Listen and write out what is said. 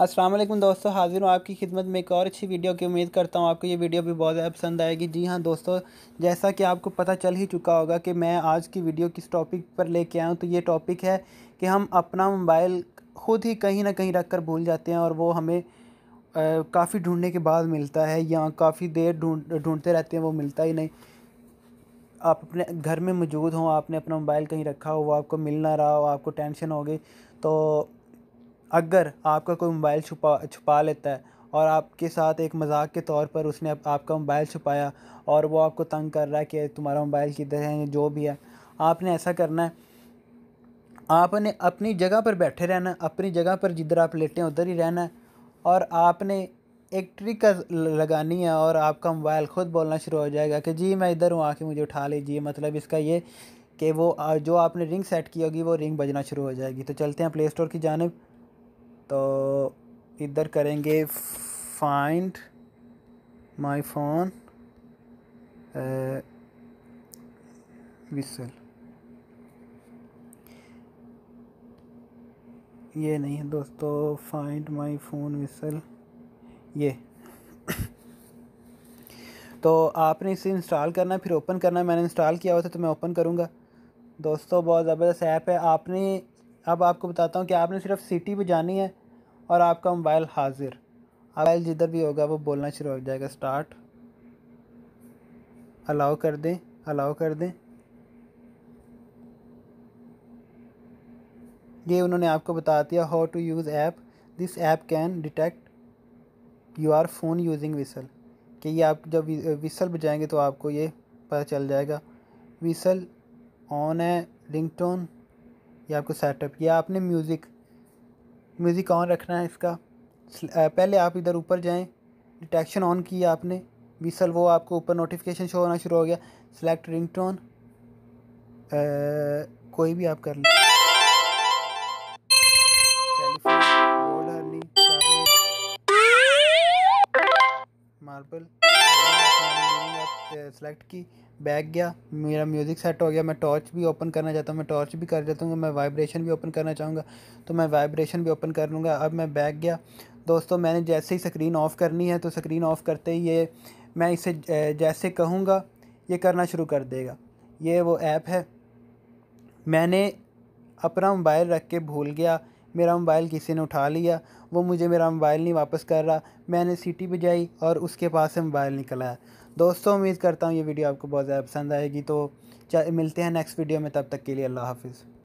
अस्सलाम वालेकुम दोस्तों हाजिर हूँ आपकी खिदमत में एक और अच्छी वीडियो की उम्मीद करता हूँ आपको ये वीडियो भी बहुत ज़्यादा पसंद आएगी जी हाँ दोस्तों जैसा कि आपको पता चल ही चुका होगा कि मैं आज की वीडियो किस टॉपिक पर लेके आया हूँ तो ये टॉपिक है कि हम अपना मोबाइल खुद ही कहीं ना कहीं रख कर भूल जाते हैं और वो हमें काफ़ी ढूँढने के बाद मिलता है या काफ़ी देर ढूँढ ढूँढते रहते हैं वो मिलता ही नहीं आप अपने घर में मौजूद हों आपने अपना मोबाइल कहीं रखा हो वो आपको मिल ना रहा हो आपको टेंशन हो गई तो अगर आपका कोई मोबाइल छुपा छुपा लेता है और आपके साथ एक मजाक के तौर पर उसने आपका मोबाइल छुपाया और वो आपको तंग कर रहा है कि तुम्हारा मोबाइल किधर है जो भी है आपने ऐसा करना है आपने अपनी जगह पर बैठे रहना अपनी जगह पर जिधर आप लेटे हैं उधर ही रहना है और आपने एक ट्रिक लगानी है और आपका मोबाइल ख़ुद बोलना शुरू हो जाएगा कि जी मैं इधर हूँ आके मुझे उठा लीजिए मतलब इसका ये कि वो जो आपने रिंग सेट की होगी वो रिंग बजना शुरू हो जाएगी तो चलते हैं प्ले स्टोर की जानब तो इधर करेंगे फाइंड माय फोन विसल ये नहीं है दोस्तों फाइंड माय फ़ोन विसल ये तो आपने इसे इंस्टॉल करना है फिर ओपन करना है मैंने इंस्टॉल किया हुआ था तो मैं ओपन करूँगा दोस्तों बहुत ज़बरदस्त ऐप है आपने अब आपको बताता हूँ कि आपने सिर्फ सिटी बजानी है और आपका मोबाइल हाजिर मोबाइल जिधर भी होगा वो बोलना शुरू हो जाएगा स्टार्ट अलाउ कर दें अलाउ कर दें ये उन्होंने आपको बता दिया how to use app this app can detect your phone using whistle कि ये आप जब विसल बजाएंगे तो आपको ये पता चल जाएगा विसल ऑन है रिंगटोन ये आपको सेटअप या आपने म्यूज़िक म्यूज़िक ऑन रखना है इसका पहले आप इधर ऊपर जाएं डिटेक्शन ऑन किया आपने बीसल वो आपको ऊपर नोटिफिकेशन शो होना शुरू हो गया सेलेक्ट रिंग टोन कोई भी आप कर लें मार्बल सेलेक्ट की बैग गया मेरा म्यूज़िक सेट हो गया मैं टॉर्च भी ओपन करना चाहता हूँ मैं टॉर्च भी कर देता हूँ मैं वाइब्रेशन भी ओपन करना चाहूँगा तो मैं वाइब्रेशन भी ओपन कर लूँगा अब मैं बैग गया दोस्तों मैंने जैसे ही स्क्रीन ऑफ़ करनी है तो स्क्रीन ऑफ़ करते ही ये मैं इसे जैसे कहूँगा ये करना शुरू कर देगा ये वो ऐप है मैंने अपना मोबाइल रख के भूल गया मेरा मोबाइल किसी ने उठा लिया वो मुझे मेरा मोबाइल नहीं वापस कर रहा मैंने सीटी बजाई और उसके पास से मोबाइल निकला दोस्तों उम्मीद करता हूँ ये वीडियो आपको बहुत ज़्यादा पसंद आएगी तो मिलते हैं नेक्स्ट वीडियो में तब तक के लिए अल्लाह हाफिज़